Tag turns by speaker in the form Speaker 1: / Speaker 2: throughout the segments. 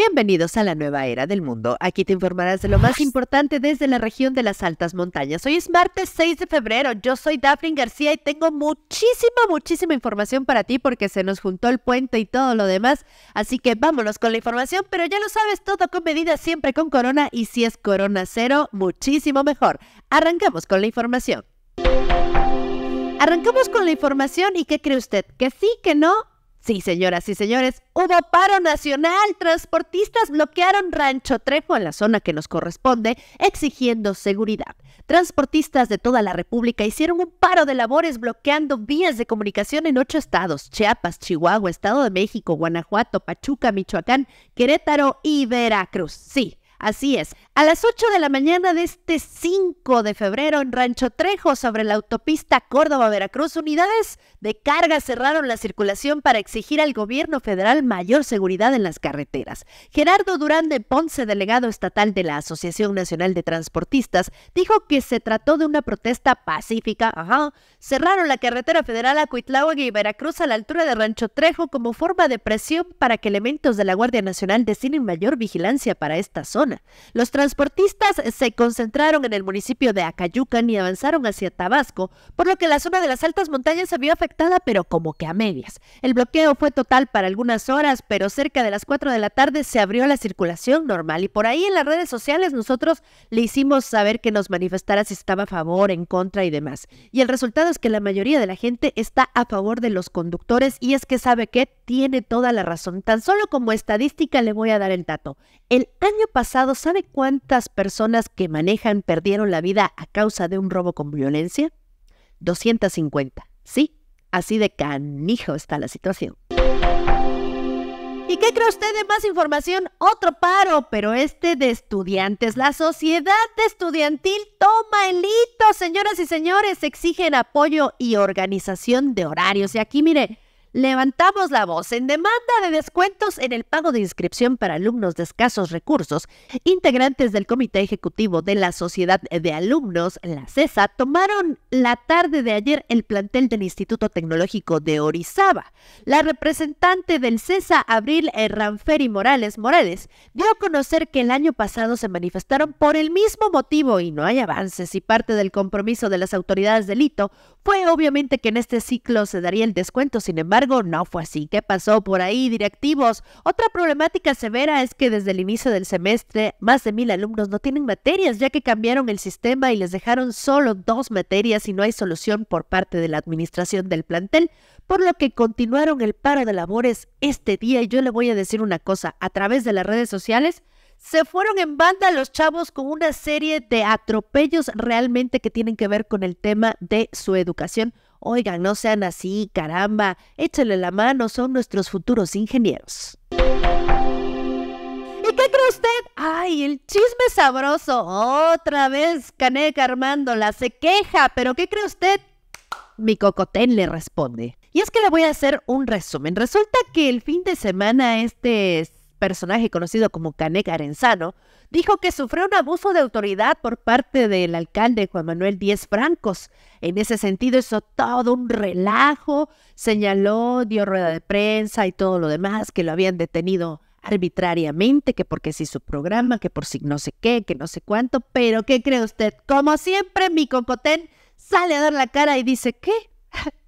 Speaker 1: Bienvenidos a la nueva era del mundo. Aquí te informarás de lo más importante desde la región de las altas montañas. Hoy es martes 6 de febrero. Yo soy Daphne García y tengo muchísima, muchísima información para ti porque se nos juntó el puente y todo lo demás. Así que vámonos con la información, pero ya lo sabes, todo con medida, siempre con corona y si es corona cero, muchísimo mejor. Arrancamos con la información. Arrancamos con la información y ¿qué cree usted? ¿Que sí, que no? Sí, señoras y señores, hubo paro nacional. Transportistas bloquearon Rancho Trejo en la zona que nos corresponde, exigiendo seguridad. Transportistas de toda la República hicieron un paro de labores bloqueando vías de comunicación en ocho estados: Chiapas, Chihuahua, Estado de México, Guanajuato, Pachuca, Michoacán, Querétaro y Veracruz. Sí, Así es, a las 8 de la mañana de este 5 de febrero en Rancho Trejo, sobre la autopista Córdoba-Veracruz, unidades de carga cerraron la circulación para exigir al gobierno federal mayor seguridad en las carreteras. Gerardo Durán de Ponce, delegado estatal de la Asociación Nacional de Transportistas, dijo que se trató de una protesta pacífica. Ajá. Cerraron la carretera federal a y Veracruz a la altura de Rancho Trejo como forma de presión para que elementos de la Guardia Nacional destinen mayor vigilancia para esta zona. Los transportistas se concentraron en el municipio de Acayucan y avanzaron hacia Tabasco, por lo que la zona de las altas montañas se vio afectada, pero como que a medias. El bloqueo fue total para algunas horas, pero cerca de las 4 de la tarde se abrió la circulación normal y por ahí en las redes sociales nosotros le hicimos saber que nos manifestara si estaba a favor, en contra y demás. Y el resultado es que la mayoría de la gente está a favor de los conductores y es que sabe que tiene toda la razón. Tan solo como estadística le voy a dar el dato. El año pasado, ¿sabe cuántas personas que manejan perdieron la vida a causa de un robo con violencia? 250. Sí, así de canijo está la situación. ¿Y qué cree usted de más información? Otro paro, pero este de estudiantes. La sociedad estudiantil toma el hito, señoras y señores. Exigen apoyo y organización de horarios. Y aquí, mire, Levantamos la voz en demanda de descuentos en el pago de inscripción para alumnos de escasos recursos. Integrantes del Comité Ejecutivo de la Sociedad de Alumnos, la CESA, tomaron la tarde de ayer el plantel del Instituto Tecnológico de Orizaba. La representante del CESA, Abril Ranferi Morales Morales, dio a conocer que el año pasado se manifestaron por el mismo motivo y no hay avances y parte del compromiso de las autoridades del hito fue obviamente que en este ciclo se daría el descuento, sin embargo, no fue así. ¿Qué pasó por ahí, directivos? Otra problemática severa es que desde el inicio del semestre, más de mil alumnos no tienen materias, ya que cambiaron el sistema y les dejaron solo dos materias y no hay solución por parte de la administración del plantel, por lo que continuaron el paro de labores este día. Y yo le voy a decir una cosa, a través de las redes sociales, se fueron en banda los chavos con una serie de atropellos realmente que tienen que ver con el tema de su educación Oigan, no sean así, caramba, Échale la mano, son nuestros futuros ingenieros. ¿Y qué cree usted? ¡Ay, el chisme sabroso! Otra vez Caneca armándola, se queja, pero ¿qué cree usted? Mi cocotén le responde. Y es que le voy a hacer un resumen. Resulta que el fin de semana este personaje conocido como Canek Arenzano, dijo que sufrió un abuso de autoridad por parte del alcalde Juan Manuel Díez Francos. En ese sentido hizo todo un relajo, señaló, dio rueda de prensa y todo lo demás, que lo habían detenido arbitrariamente, que porque si su programa, que por si no sé qué, que no sé cuánto, pero ¿qué cree usted? Como siempre, mi cocotén sale a dar la cara y dice, ¿qué?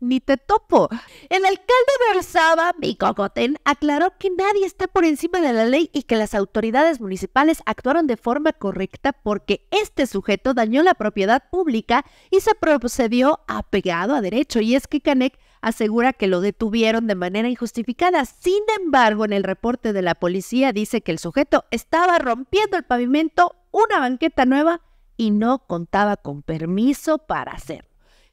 Speaker 1: ni te topo. El alcalde de Orizaba, Goten, aclaró que nadie está por encima de la ley y que las autoridades municipales actuaron de forma correcta porque este sujeto dañó la propiedad pública y se procedió apegado a derecho. Y es que Canek asegura que lo detuvieron de manera injustificada. Sin embargo, en el reporte de la policía dice que el sujeto estaba rompiendo el pavimento, una banqueta nueva y no contaba con permiso para hacerlo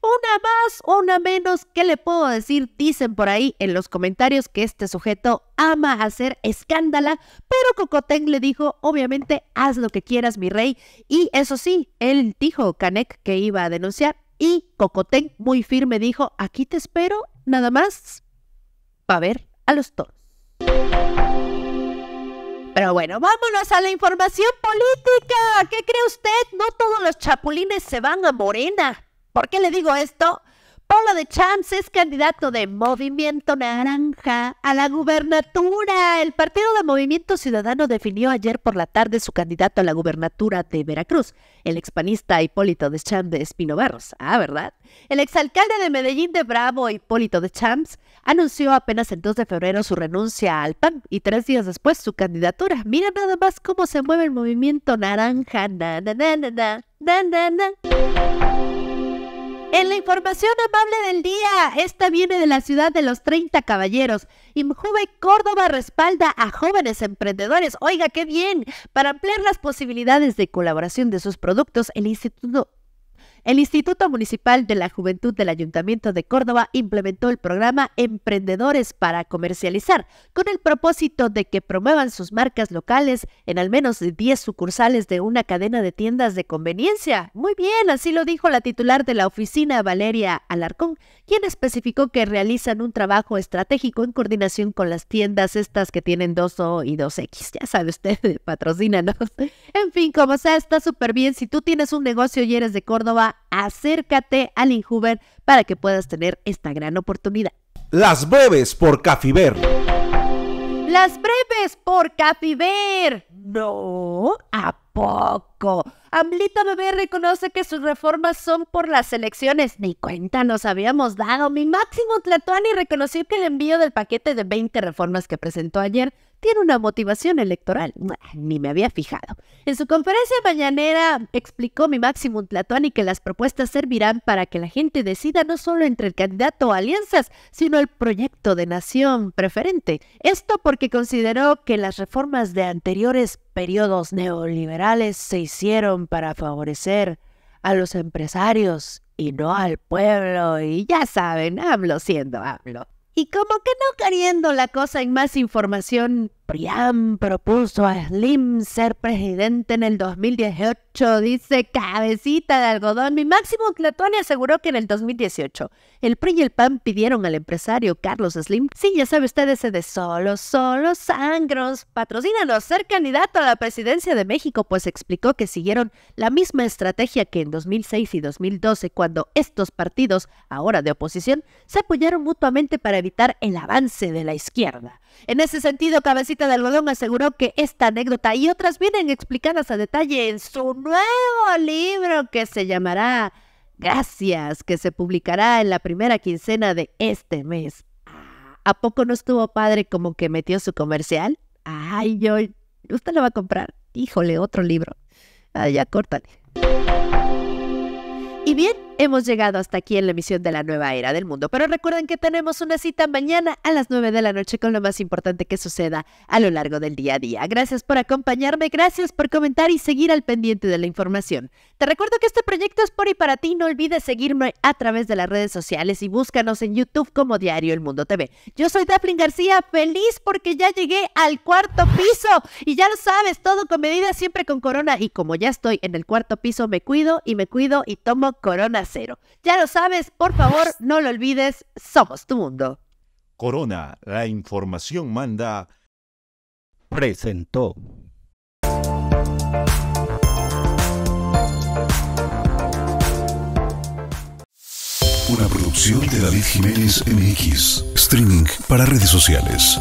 Speaker 1: una más, una menos, ¿qué le puedo decir? Dicen por ahí en los comentarios que este sujeto ama hacer escándala, pero Cocotén le dijo, obviamente, haz lo que quieras, mi rey. Y eso sí, él dijo, Canek, que iba a denunciar, y Cocotén muy firme dijo, aquí te espero, nada más, para ver a los toros. Pero bueno, vámonos a la información política. ¿Qué cree usted? No todos los chapulines se van a Morena. ¿Por qué le digo esto? Polo de Champs es candidato de Movimiento Naranja a la gubernatura. El Partido de Movimiento Ciudadano definió ayer por la tarde su candidato a la gubernatura de Veracruz, el expanista Hipólito de Champs de Espino Barros. Ah, ¿verdad? El exalcalde de Medellín de Bravo, Hipólito de Champs, anunció apenas el 2 de febrero su renuncia al PAN y tres días después su candidatura. Mira nada más cómo se mueve el Movimiento Naranja. En la información amable del día, esta viene de la ciudad de los 30 caballeros. IMJUVE Córdoba respalda a jóvenes emprendedores. Oiga, qué bien. Para ampliar las posibilidades de colaboración de sus productos, el Instituto el Instituto Municipal de la Juventud del Ayuntamiento de Córdoba implementó el programa Emprendedores para Comercializar, con el propósito de que promuevan sus marcas locales en al menos 10 sucursales de una cadena de tiendas de conveniencia. Muy bien, así lo dijo la titular de la oficina, Valeria Alarcón, quien especificó que realizan un trabajo estratégico en coordinación con las tiendas estas que tienen 2O y 2X. Ya sabe usted, patrocínanos. En fin, como sea, está súper bien. Si tú tienes un negocio y eres de Córdoba, acércate al Injuber para que puedas tener esta gran oportunidad. Las breves por Cafiber Las breves por Cafiber No, ¿a poco? Amblita Bebé reconoce que sus reformas son por las elecciones. Ni cuenta nos habíamos dado. Mi máximo y reconocí que el envío del paquete de 20 reformas que presentó ayer tiene una motivación electoral. Ni me había fijado. En su conferencia mañanera explicó mi máximo y que las propuestas servirán para que la gente decida no solo entre el candidato o alianzas, sino el proyecto de nación preferente. Esto porque consideró que las reformas de anteriores periodos neoliberales se hicieron para favorecer a los empresarios y no al pueblo. Y ya saben, hablo siendo hablo. Y como que no queriendo la cosa en más información, Priam propuso a Slim ser presidente en el 2018, dice cabecita de algodón. Mi máximo Platón aseguró que en el 2018 el PRI y el PAN pidieron al empresario Carlos Slim, sí, ya sabe usted ese de solo, solo sangros, patrocínanos ser candidato a la presidencia de México, pues explicó que siguieron la misma estrategia que en 2006 y 2012 cuando estos partidos, ahora de oposición, se apoyaron mutuamente para evitar el avance de la izquierda. En ese sentido, cabecita de Algodón aseguró que esta anécdota y otras vienen explicadas a detalle en su nuevo libro que se llamará Gracias, que se publicará en la primera quincena de este mes. Ah, ¿A poco no estuvo padre como que metió su comercial? Ay, yo, usted lo va a comprar. Híjole, otro libro. Allá ah, ya córtale. Y bien, hemos llegado hasta aquí en la emisión de la nueva era del mundo, pero recuerden que tenemos una cita mañana a las 9 de la noche con lo más importante que suceda a lo largo del día a día. Gracias por acompañarme, gracias por comentar y seguir al pendiente de la información. Te recuerdo que este proyecto es por y para ti, no olvides seguirme a través de las redes sociales y búscanos en YouTube como Diario El Mundo TV. Yo soy Daphne García, feliz porque ya llegué al cuarto piso y ya lo sabes, todo con medida, siempre con corona y como ya estoy en el cuarto piso me cuido y me cuido y tomo coronas ya lo sabes, por favor, no lo olvides, somos tu mundo. Corona, la información manda. Presentó. Una producción de David Jiménez MX, streaming para redes sociales.